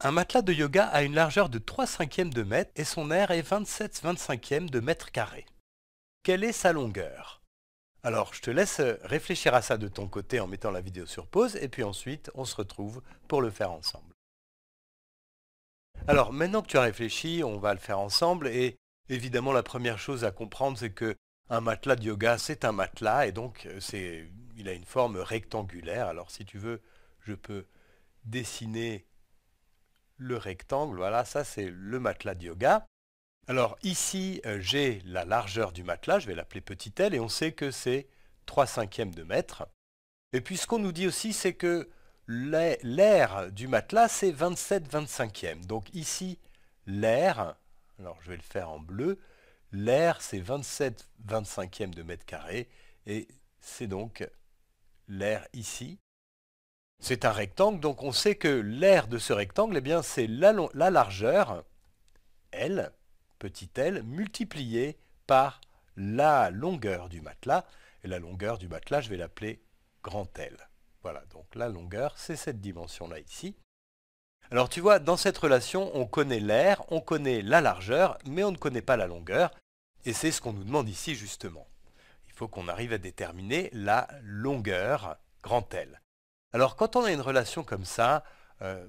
Un matelas de yoga a une largeur de 3 cinquièmes de mètre et son aire est 27 25 de mètre carré. Quelle est sa longueur Alors, je te laisse euh, réfléchir à ça de ton côté en mettant la vidéo sur pause et puis ensuite, on se retrouve pour le faire ensemble. Alors, maintenant que tu as réfléchi, on va le faire ensemble et évidemment, la première chose à comprendre, c'est que un matelas de yoga, c'est un matelas et donc euh, il a une forme rectangulaire. Alors, si tu veux, je peux dessiner le rectangle, voilà, ça c'est le matelas de yoga. Alors ici, euh, j'ai la largeur du matelas, je vais l'appeler petit L, et on sait que c'est 3 cinquièmes de mètre. Et puis ce qu'on nous dit aussi, c'est que l'air du matelas, c'est 27 25e. Donc ici, l'air, alors je vais le faire en bleu, l'air c'est 27 25e de mètre carré, et c'est donc l'air ici, c'est un rectangle, donc on sait que l'aire de ce rectangle, eh c'est la, largeur, L, petit L, multipliée par la longueur du matelas. Et la longueur du matelas, je vais l'appeler grand L. Voilà, donc la longueur, c'est cette dimension-là ici. Alors tu vois, dans cette relation, on connaît l'air, on connaît la largeur, mais on ne connaît pas la longueur. Et c'est ce qu'on nous demande ici justement. Il faut qu'on arrive à déterminer la longueur grand L. Alors quand on a une relation comme ça, euh,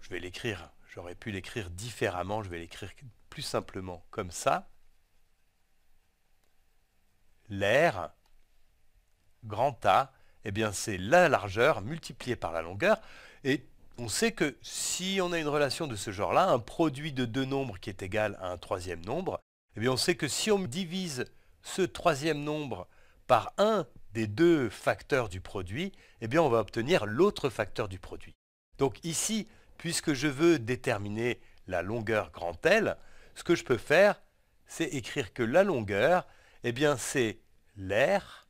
je vais l'écrire, j'aurais pu l'écrire différemment, je vais l'écrire plus simplement comme ça. L'air, grand A, eh bien c'est la largeur multipliée par la longueur. Et on sait que si on a une relation de ce genre-là, un produit de deux nombres qui est égal à un troisième nombre, eh bien on sait que si on divise ce troisième nombre par 1 des deux facteurs du produit, eh bien on va obtenir l'autre facteur du produit. Donc ici, puisque je veux déterminer la longueur grand L, ce que je peux faire, c'est écrire que la longueur, eh bien c'est l'air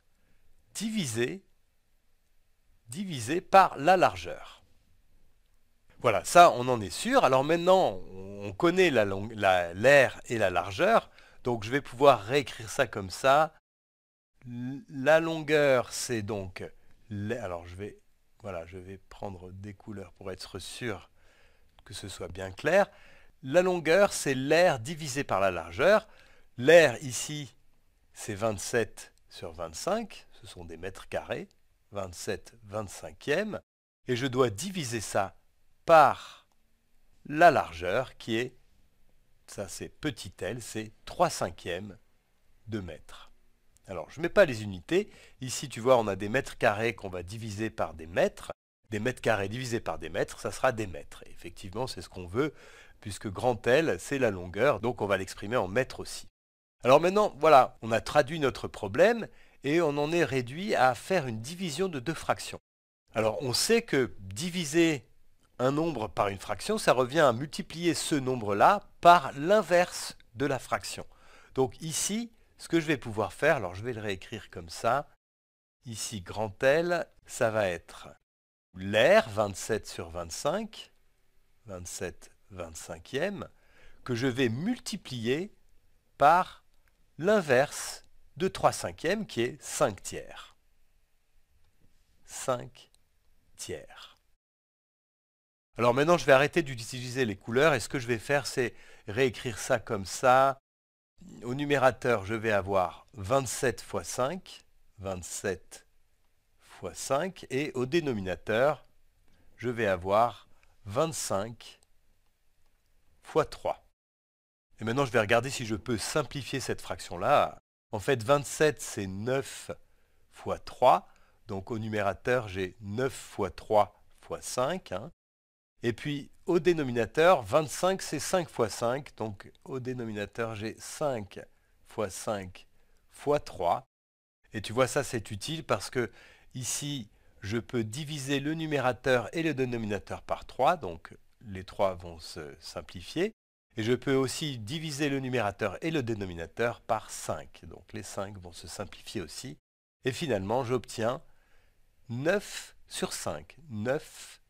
divisé, divisé par la largeur. Voilà, ça on en est sûr. Alors maintenant, on connaît l'air la et la largeur, donc je vais pouvoir réécrire ça comme ça. La longueur, c'est donc... Alors, je vais, voilà, je vais prendre des couleurs pour être sûr que ce soit bien clair. La longueur, c'est l'air divisé par la largeur. L'air, ici, c'est 27 sur 25. Ce sont des mètres carrés. 27 25e. Et je dois diviser ça par la largeur qui est, ça c'est petit l, c'est 3 cinquièmes de mètre. Alors, je ne mets pas les unités. Ici, tu vois, on a des mètres carrés qu'on va diviser par des mètres. Des mètres carrés divisés par des mètres, ça sera des mètres. effectivement, c'est ce qu'on veut, puisque grand L, c'est la longueur, donc on va l'exprimer en mètres aussi. Alors maintenant, voilà, on a traduit notre problème, et on en est réduit à faire une division de deux fractions. Alors, on sait que diviser un nombre par une fraction, ça revient à multiplier ce nombre-là par l'inverse de la fraction. Donc ici, ce que je vais pouvoir faire, alors je vais le réécrire comme ça. Ici, grand L, ça va être l'air 27 sur 25, 27 25e, que je vais multiplier par l'inverse de 3 cinquièmes qui est 5 tiers. 5 tiers. Alors maintenant, je vais arrêter d'utiliser les couleurs et ce que je vais faire, c'est réécrire ça comme ça, au numérateur, je vais avoir 27 fois 5, 27 fois 5, et au dénominateur, je vais avoir 25 fois 3. Et maintenant, je vais regarder si je peux simplifier cette fraction-là. En fait, 27, c'est 9 fois 3. Donc au numérateur, j'ai 9 fois 3 fois 5. Et puis au dénominateur, 25 c'est 5 fois 5, donc au dénominateur j'ai 5 fois 5 fois 3. Et tu vois ça c'est utile parce que ici je peux diviser le numérateur et le dénominateur par 3, donc les 3 vont se simplifier. Et je peux aussi diviser le numérateur et le dénominateur par 5, donc les 5 vont se simplifier aussi. Et finalement j'obtiens 9 sur 5, 9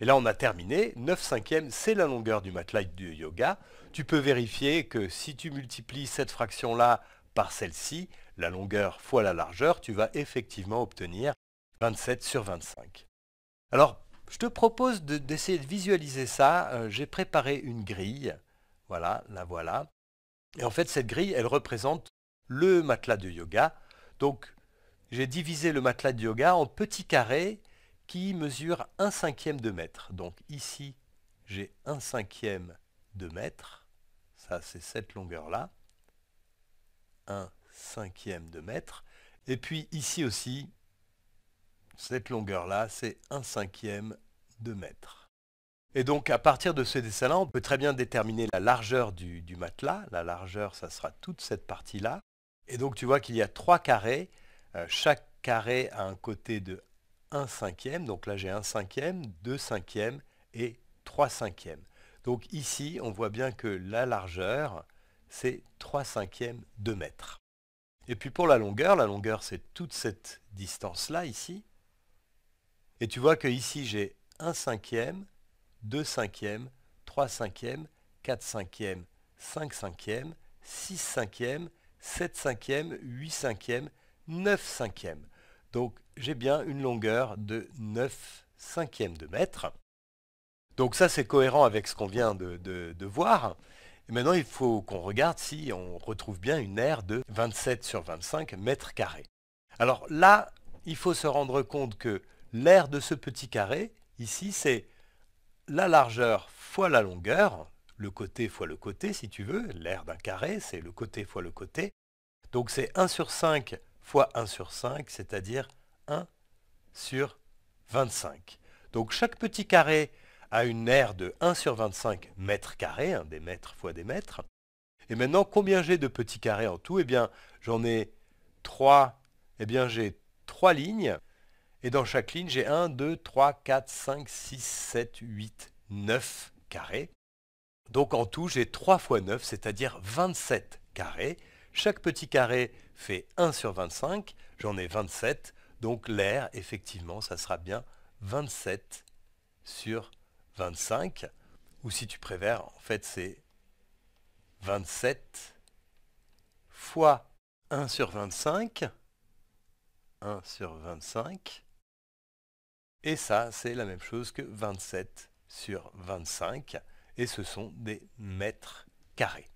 et là, on a terminé. 9 cinquièmes, c'est la longueur du matelas de yoga. Tu peux vérifier que si tu multiplies cette fraction-là par celle-ci, la longueur fois la largeur, tu vas effectivement obtenir 27 sur 25. Alors, je te propose d'essayer de, visualiser ça. Euh, j'ai préparé une grille. Voilà, la voilà. Et en fait, cette grille, elle représente le matelas de yoga. Donc, j'ai divisé le matelas de yoga en petits carrés qui mesure un cinquième de mètre. Donc ici, j'ai un cinquième de mètre. Ça, c'est cette longueur-là. 1 cinquième de mètre. Et puis ici aussi, cette longueur-là, c'est 1 cinquième de mètre. Et donc, à partir de ce dessin-là, on peut très bien déterminer la largeur du, matelas. La largeur, ça sera toute cette partie-là. Et donc, tu vois qu'il y a trois carrés. Euh, chaque carré a un côté de 1 cinquième. Donc là, j'ai 1 cinquième, 2 cinquièmes et 3 cinquièmes. Donc ici, on voit bien que la largeur, c'est 3 cinquièmes de mètre. Et puis pour la longueur, la longueur, c'est toute cette distance-là, ici. Et tu vois que ici, j'ai 1 cinquième, 2 cinquièmes, 3 cinquièmes, 4 cinquièmes, 5 cinquièmes, 6 cinquièmes, 7 cinquièmes, 8 cinquièmes, 9 cinquièmes. Donc j'ai bien une longueur de 9 cinquièmes de mètre. Donc ça c'est cohérent avec ce qu'on vient de, voir. maintenant il faut qu'on regarde si on retrouve bien une aire de 27 sur 25 mètres carrés. Alors là, il faut se rendre compte que l'aire de ce petit carré, ici, c'est la largeur fois la longueur, le côté fois le côté si tu veux, l'aire d'un carré, c'est le côté fois le côté. Donc c'est 1 sur 5 fois 1 sur 5, c'est-à-dire 1 sur 25. Donc chaque petit carré a une aire de 1 sur 25 mètres carrés, hein, des mètres fois des mètres. Et maintenant, combien j'ai de petits carrés en tout Eh bien, j'en ai 3. Eh bien, j'ai 3 lignes. Et dans chaque ligne, j'ai 1, 2, 3, 4, 5, 6, 7, 8, 9 carrés. Donc en tout, j'ai 3 fois 9, c'est-à-dire 27 carrés. Chaque petit carré fait 1 sur 25, j'en ai 27, donc l'air, effectivement, ça sera bien 27 sur 25, ou si tu préfères, en fait, c'est 27 fois 1 sur 25, 1 sur 25, et ça, c'est la même chose que 27 sur 25, et ce sont des mètres carrés.